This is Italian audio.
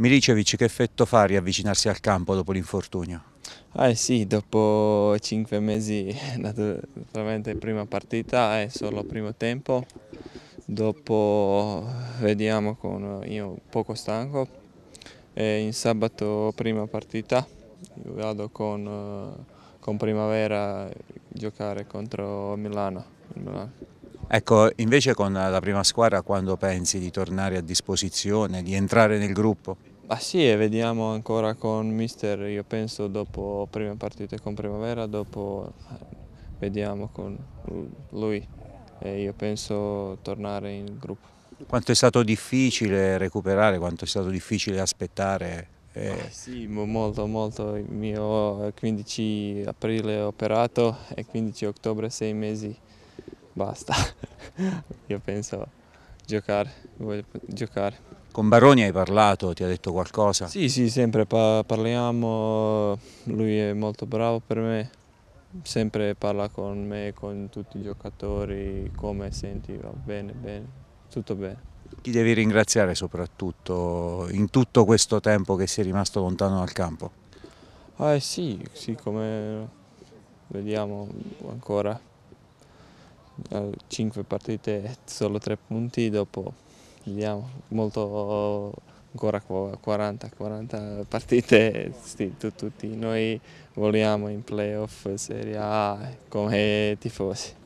Milicevic che effetto fa riavvicinarsi al campo dopo l'infortunio? Eh sì, dopo cinque mesi, naturalmente prima partita è solo primo tempo, dopo vediamo con io poco stanco, e in sabato prima partita, io vado con, con Primavera a giocare contro Milano. Milano. Ecco, invece con la prima squadra quando pensi di tornare a disposizione, di entrare nel gruppo? Ma sì, e vediamo ancora con Mister, io penso dopo prime partite con Primavera, dopo eh, vediamo con lui e io penso tornare in gruppo. Quanto è stato difficile recuperare, quanto è stato difficile aspettare? Eh... Ah, sì, molto, molto. mio 15 aprile ho operato e 15 ottobre sei mesi, basta. io penso giocare, voglio giocare. Con Baroni hai parlato, ti ha detto qualcosa? Sì, sì, sempre pa parliamo, lui è molto bravo per me, sempre parla con me, con tutti i giocatori, come senti, va bene, bene, tutto bene. Chi devi ringraziare soprattutto in tutto questo tempo che sei rimasto lontano dal campo? eh sì, sì, come vediamo ancora, eh, cinque partite, solo tre punti dopo vediamo, molto ancora 40, 40 partite, sì, tutti noi vogliamo in playoff Serie A come tifosi.